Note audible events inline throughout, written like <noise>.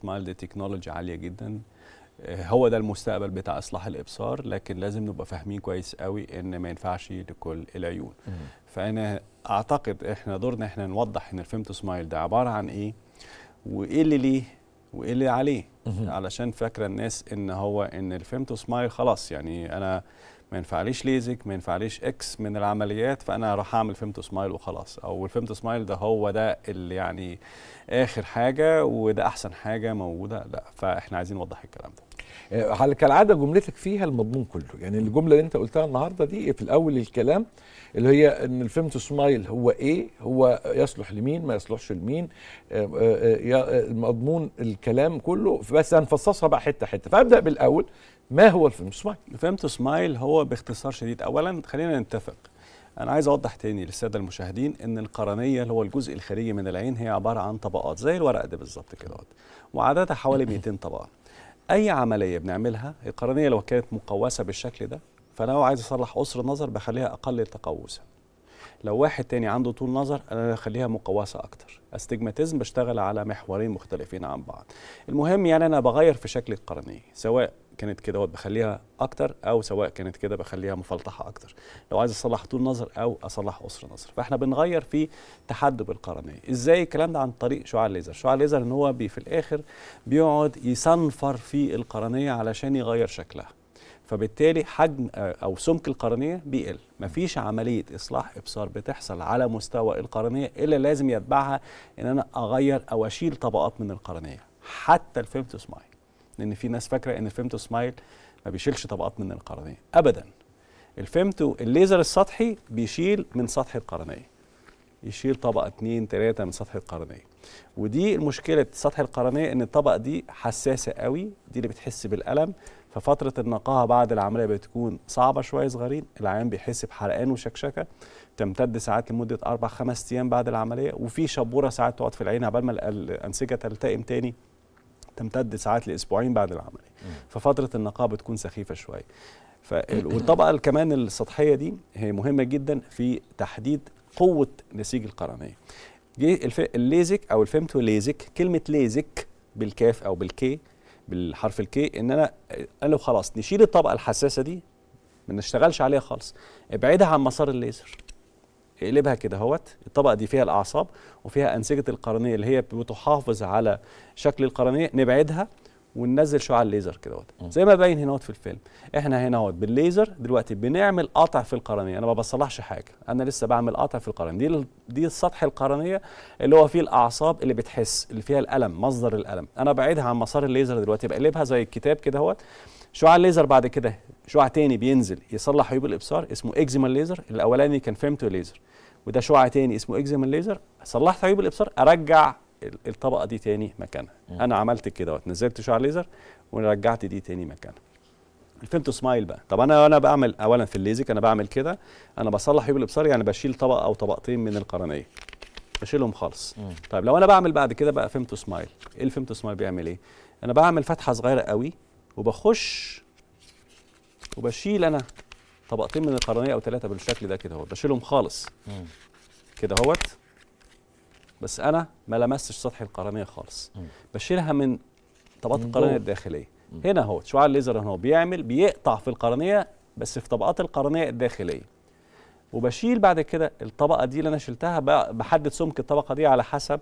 سمايل دي تكنولوجي عاليه جدا آه، هو ده المستقبل بتاع اصلاح الابصار لكن لازم نبقى فاهمين كويس قوي ان ما ينفعش لكل العيون فانا اعتقد احنا دورنا احنا نوضح ان الفيمتو سمايل ده عباره عن ايه وايه اللي ليه وايه اللي عليه علشان فاكره الناس ان هو ان الفيمتو سمايل خلاص يعني انا ما ينفعليش ليزك ما ينفعليش اكس من العمليات فانا راح اعمل فيمتو سمايل وخلاص او الفيمتو سمايل ده هو ده اللي يعني اخر حاجه وده احسن حاجه موجوده لا فاحنا عايزين نوضح الكلام ده آه، على كالعاده جملتك فيها المضمون كله يعني الجمله اللي انت قلتها النهارده دي في الاول الكلام اللي هي ان الفيمتو سمايل هو ايه هو يصلح لمين ما يصلحش لمين آه، آه، مضمون الكلام كله بس هنفصصها بقى حته حته فابدا بالاول ما هو الفيلم سمايل؟ فيلم سمايل هو باختصار شديد اولا خلينا نتفق انا عايز اوضح تاني للساده المشاهدين ان القرنيه اللي هو الجزء الخارجي من العين هي عباره عن طبقات زي الورق ده بالظبط كده وعددها حوالي 200 <laughs> طبقه اي عمليه بنعملها القرنيه لو كانت مقوسه بالشكل ده فانا لو عايز اصلح قصر النظر بخليها اقل تقوسا لو واحد تاني عنده طول نظر انا اخليها مقوسه اكتر استجماتيزم بشتغل على محورين مختلفين عن بعض المهم يعني انا بغير في شكل القرنيه سواء كانت كده بخليها اكتر او سواء كانت كده بخليها مفلطحه اكتر لو عايز اصلح طول نظر او اصلح قصر نظر فاحنا بنغير في تحدب القرنيه ازاي الكلام ده عن طريق شعاع الليزر شعاع الليزر ان هو بي في الاخر بيقعد يصنفر في القرنيه علشان يغير شكلها فبالتالي حجم آه، او سمك القرنيه بيقل مفيش عمليه اصلاح ابصار بتحصل على مستوى القرنيه الا لازم يتبعها ان انا اغير او اشيل طبقات من القرنيه حتى الفيمتوس ماي لان في ناس فاكره ان الفيمتو سمايل ما بيشيلش طبقات من القرنيه ابدا الفيمتو الليزر السطحي بيشيل من سطح القرنيه يشيل طبقه 2 3 من سطح القرنيه ودي مشكله سطح القرنيه ان الطبقه دي حساسه قوي دي اللي بتحس بالالم ففتره النقاهه بعد العمليه بتكون صعبه شويه صغيرين العيان بيحس بحرقان وشكشكه تمتد ساعات لمده اربع خمس ايام بعد العمليه وفي شبوره ساعات تقعد في العين عبال ما الانسجه تلتئم تاني تمتد ساعات لاسبوعين بعد العمليه ففتره النقاهه بتكون سخيفه شويه والطبقه كمان السطحيه دي هي مهمه جدا في تحديد قوه نسيج القرنيه جه الليزك او الفيمتو ليزك كلمه ليزك بالكاف او بالكي بالحرف الكي ان انا قالوا خلاص نشيل الطبقه الحساسه دي ما نشتغلش عليها خالص ابعدها عن مسار الليزر اقلبها كده اهوت الطبقه دي فيها الاعصاب وفيها انسجه القرنيه اللي هي بتحافظ على شكل القرنيه نبعدها وننزل شعاع الليزر كده زي ما باين هنا في الفيلم احنا هنا اهوت بالليزر دلوقتي بنعمل قطع في القرنيه انا ما بصلحش حاجه انا لسه بعمل قطع في القرنيه دي دي السطح القرنيه اللي هو فيه الاعصاب اللي بتحس اللي فيها الالم مصدر الالم انا بعيدها عن مسار الليزر دلوقتي بقلبها زي الكتاب كده اهوت شعاع الليزر بعد كده شعاع تاني بينزل يصلح عيوب الابصار اسمه اكزيما ليزر الاولاني كان فيمتو ليزر وده شعاع تاني اسمه اكزيما ليزر صلحت عيوب الابصار ارجع الطبقه دي تاني مكانها انا عملت كده نزلت شعاع ليزر ورجعت دي تاني مكانها الفيمتو سمايل بقى طب انا انا بعمل اولا في الليزك انا بعمل كده انا بصلح عيوب الابصار يعني بشيل طبقه او طبقتين من القرنيه بشيلهم خالص مم. طيب لو انا بعمل بعد كده بقى فيمتو سمايل ايه الفيمتو سمايل بيعمل ايه انا بعمل فتحه صغيره قوي وبخش وبشيل انا طبقتين من القرنيه او ثلاثه بالشكل ده كده اهوت بشيلهم خالص كده اهوت بس انا ما لمستش سطح القرنيه خالص بشيلها من طبقات القرنيه الداخليه هنا اهوت شعاع الليزر هنا هو بيعمل بيقطع في القرنيه بس في طبقات القرنيه الداخليه وبشيل بعد كده الطبقه دي اللي انا شلتها بحدد سمك الطبقه دي على حسب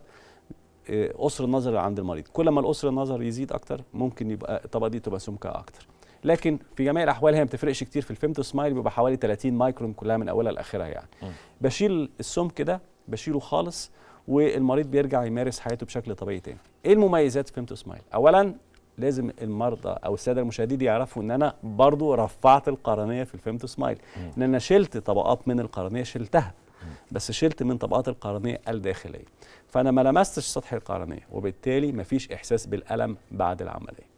قصر آه، النظر اللي عند المريض كل ما القصر النظر يزيد اكتر ممكن يبقى الطبقه دي تبقى سمكها اكتر لكن في جميع الاحوال هي ما بتفرقش كتير في الفيمتو سمايل بيبقى حوالي 30 مايكرون كلها من اولها لاخرها يعني م. بشيل السمك ده بشيله خالص والمريض بيرجع يمارس حياته بشكل طبيعي تاني ايه المميزات في فيمتو سمايل اولا لازم المرضى او الساده المشاهدين يعرفوا ان انا برضو رفعت القرنيه في الفيمتو سمايل ان انا شلت طبقات من القرنيه شلتها بس شلت من طبقات القرنيه الداخليه فانا ما لمستش سطح القرنيه وبالتالي مفيش احساس بالالم بعد العمليه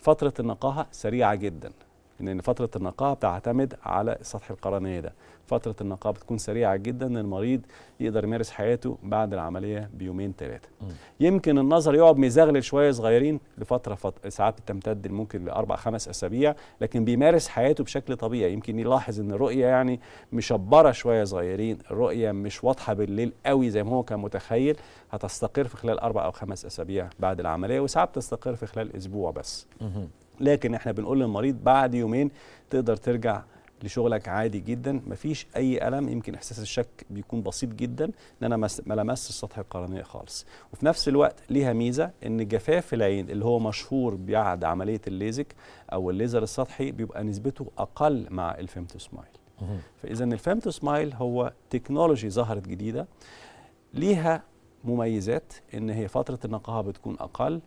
فترة النقاهة سريعة جدا ان فتره النقاهه بتعتمد على السطح القرنيه ده فتره النقاهه بتكون سريعه جدا ان المريض يقدر يمارس حياته بعد العمليه بيومين ثلاثه يمكن النظر يقعد مزغلل شويه صغيرين لفتره فت... ساعات بتمتد ممكن لاربع خمس اسابيع لكن بيمارس حياته بشكل طبيعي يمكن يلاحظ ان الرؤيه يعني مشبره شويه صغيرين الرؤيه مش واضحه بالليل قوي زي ما هو كان متخيل هتستقر في خلال اربع او خمس اسابيع بعد العمليه وساعات بتستقر في خلال اسبوع بس لكن احنا بنقول للمريض بعد يومين تقدر ترجع لشغلك عادي جدا مفيش اي الم يمكن احساس الشك بيكون بسيط جدا ان انا ما لمسش السطح القرنيه خالص وفي نفس الوقت ليها ميزه ان جفاف العين اللي هو مشهور بعد عمليه الليزك او الليزر السطحي بيبقى نسبته اقل مع الفيمتو سمايل فاذا الفيمتو سمايل هو تكنولوجي ظهرت جديده ليها مميزات ان هي فتره النقاهه بتكون اقل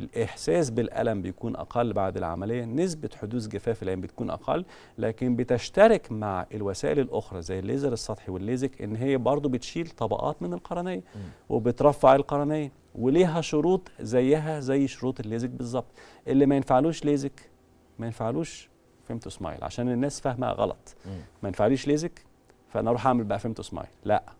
الإحساس بالألم بيكون أقل بعد العملية نسبة حدوث جفاف العين بتكون أقل لكن بتشترك مع الوسائل الأخرى زي الليزر السطحي والليزك إن هي برضو بتشيل طبقات من القرنية وبترفع القرنية وليها شروط زيها زي شروط الليزك بالظبط اللي ما ينفعلوش ليزك ما ينفعلوش فيمتو سمايل عشان الناس فاهمه غلط ما ينفعليش ليزك فانا اروح اعمل بقى فيمتو سمايل لا